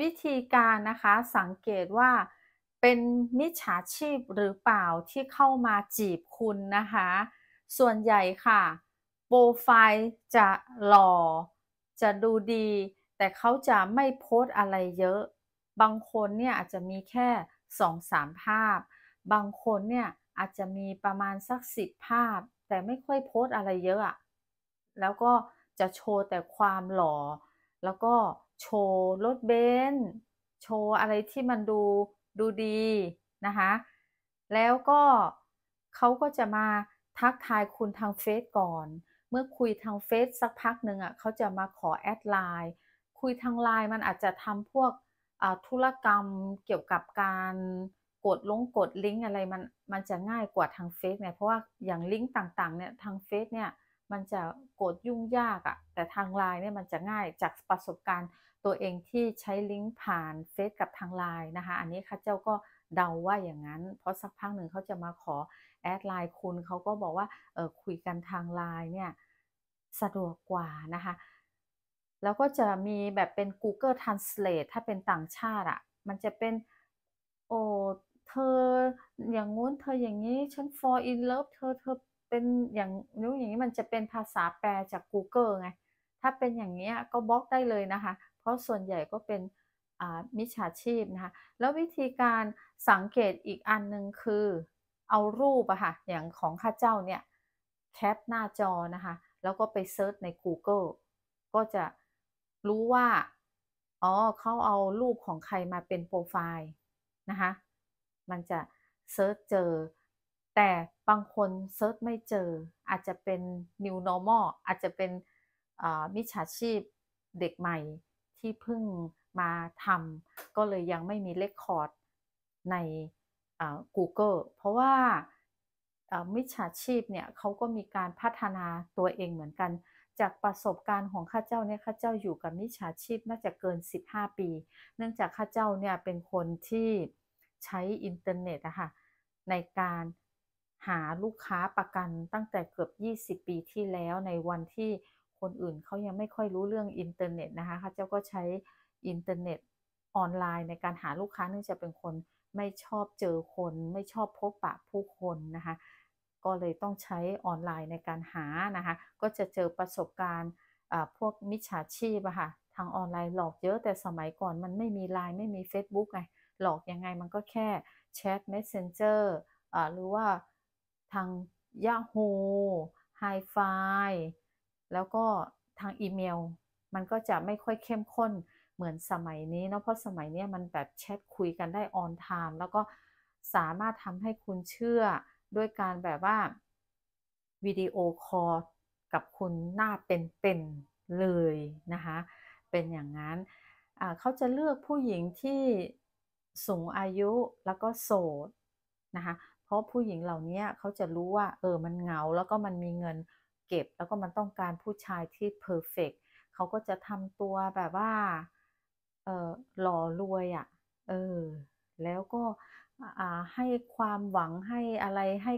วิธีการนะคะสังเกตว่าเป็นมิจฉาชีพหรือเปล่าที่เข้ามาจีบคุณนะคะ ส่วนใหญ่ค่ะ โปรไฟล์จะหล่อ จะดูดี แต่เขาจะไม่โพสอะไรเยอะ บางคนเนี่ยอาจจะมีแค่สองสามภาพ บางคนเนี่ยอาจจะมีประมาณสักสิบภาพ แต่ไม่ค่อยโพสอะไรเยอะ แล้วก็จะโชว์แต่ความหล่อ แล้วก็โชว์รถเบนซ์โชว์อะไรที่มันดูดูดีนะคะแล้วก็เขาก็จะมาทักทายคุณทางเฟซก่อน เมื่อคุยทางเฟซสักพักหนึ่งอะ่ะเขาจะมาขอแอดไลน์คุยทางไลน์มันอาจจะทำพวกธุรกรรมเกี่ยวกับการกดลงกดลิงก์อะไรมันมันจะง่ายกว่าทางเฟซเนี่ยเพราะว่าอย่างลิงก์ต่างๆเนี่ยทางเฟซเนี่ยมันจะกดยุ่งยากอะแต่ทางไลน์เนี่ยมันจะง่ายจากประสบการณ์ตัวเองที่ใช้ลิงก์ผ่านเฟซกับทางไลน์นะคะอันนี้ข้าเจ้าก็เดาว่าอย่างนั้นเพราะสักพักหนึ่งเขาจะมาขอแอดไลน์คุณเขาก็บอกว่าเออคุยกันทางไลน์เนี่ย สะดวกกว่านะคะแล้วก็จะมีแบบเป็น Google Translate ถ้าเป็นต่างชาติอะ่ะมันจะเป็นโอเธออย่างงู้นเธออย่างนี้ ฉัน fall in love เธอเธอเป็นอย่างนู้อย่างนี้มันจะเป็นภาษาแปลจาก Google ไง ถ้าเป็นอย่างนี้ก็บล็อกได้เลยนะคะ เพราะส่วนใหญ่ก็เป็นมิจฉาชีพนะคะ แล้ววิธีการสังเกตอีกอันหนึ่งคือเอารูปอะค่ะ อย่างของข้าเจ้าเนี่ย แคปหน้าจอนะคะ แล้วก็ไปเซิร์ชใน Google ก็จะรู้ว่าอ๋อเขาเอารูปของใครมาเป็นโปรไฟล์นะคะ มันจะเซิร์ชเจอแต่บางคนเซิร์ชไม่เจออาจจะเป็น new normal อาจจะเป็นมิจฉาชีพเด็กใหม่ที่เพิ่งมาทำก็เลยยังไม่มีเลคคอร์ดใน Google เพราะว่ามิจฉาชีพเนี่ยเขาก็มีการพัฒนาตัวเองเหมือนกัน จากประสบการณ์ของข้าเจ้าเนี่ยข้าเจ้าอยู่กับมิจฉาชีพน่าจะเกิน 15 ปี เนื่องจากข้าเจ้าเนี่ยเป็นคนที่ใช้อินเทอร์เน็ตอะค่ะในการหาลูกค้าประกันตั้งแต่เกือบ 20 ปีที่แล้วในวันที่คนอื่นเขายังไม่ค่อยรู้เรื่องอินเทอร์เน็ตนะคะ เขาเจ้าก็ใช้อินเทอร์เน็ตออนไลน์ ในการหาลูกค้าเนื่องจากเป็นคนไม่ชอบเจอคนไม่ชอบพบปะผู้คนนะคะ ก็เลยต้องใช้ออนไลน์ในการหานะคะ ก็จะเจอประสบการณ์พวกมิจฉาชีพอะค่ะทางออนไลน์หลอกเยอะ แต่สมัยก่อนมันไม่มีไลน์ไม่มี Facebook ไงหลอกยังไงมันก็แค่แชท Messenger หรือว่าทาง Yahoo Hi-Fi แล้วก็ทางอีเมล มันก็จะไม่ค่อยเข้มข้นเหมือนสมัยนี้เนาะ เพราะสมัยนี้มันแบบแชทคุยกันได้ออนไทม์แล้วก็สามารถทำให้คุณเชื่อ ด้วยการแบบว่าวิดีโอคอลกับคุณหน้าเป็นๆเลยนะคะ เป็นอย่างนั้น เขาจะเลือกผู้หญิงที่สูงอายุแล้วก็โสดนะคะราะผู้หญิงเหล่านี้เขาจะรู้ว่าเออมันเงา แล้วก็มันมีเงินเก็บ แล้วก็มันต้องการผู้ชายที่เพอร์เฟกเขาก็จะทำตัวแบบว่าเออหล่อรวยอะ่ะเออ แล้วก็ให้ความหวังให้อะไรให้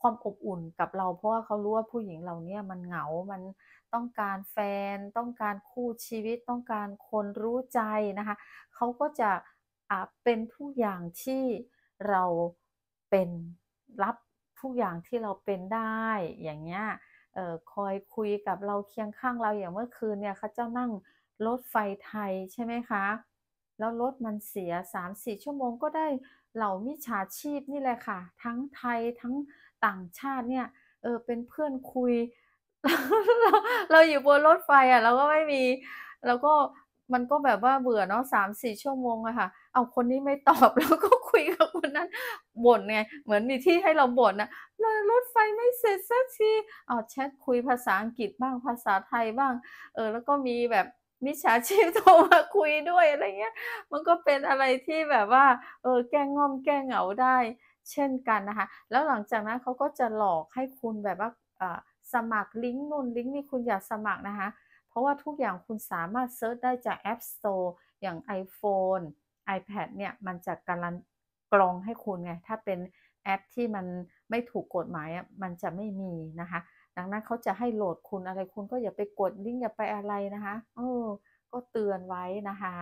ความอบอุ่นกับเราเพราะว่าเขารู้ว่าผู้หญิงเหล่านี้มันเหงา มันต้องการแฟน ต้องการคู่ชีวิต ต้องการคนรู้ใจนะคะเขาก็จะเป็นทุกอย่างที่เราเป็นรับทุกอย่างที่เราเป็นได้ อย่างเงี้ยออคอยคุยกับเราเคียงข้างเราอย่างเมื่อคืนเนี่ยเขาเจ้านั่งรถไฟไทยใช่ไหมคะ แล้วรถมันเสีย3-4ชั่วโมงก็ได้เหล่ามิจฉาชีพนี่แหละค่ะ ทั้งไทยทั้งต่างชาติเนี่ยเออเป็นเพื่อนคุยเราอยู่บนรถไฟอ่ะเราก็ไม่มี เราก็มันก็แบบว่าเบื่อเนาะสามสี่ชั่วโมงอะค่ะ เอาคนนี้ไม่ตอบแล้วก็คุยกับคนนั้นบ่นไงเหมือนมีที่ให้เราบ่นนะรถไฟไม่เสร็จสักทีเอาแชทคุยภาษาอังกฤษบ้างภาษาไทยบ้าง เออ แล้วก็มีแบบมิจฉาชีพโทรมาคุยด้วย อะไรเงี้ย มันก็เป็นอะไรที่แบบว่าเออแก้ง่อมแก้เหงาได้เช่นกันนะคะ แล้วหลังจากนั้นเขาก็จะหลอกให้คุณแบบว่าสมัครลิงก์นู่นลิงก์นี่คุณอย่าสมัครนะคะราะว่าทุกอย่างคุณสามารถเซิร์ชได้จาก App Store อย่าง iPhone iPad เนี่ยมันจะการันกรองให้คุณไง ถ้าเป็นแอปที่มันไม่ถูกกฎหมายมันจะไม่มีนะคะ ดังนั้นเขาจะให้โหลดคุณอะไรคุณก็อย่าไปกดลิงก์อย่าไปอะไรนะคะเออก็เตือนไว้นะคะ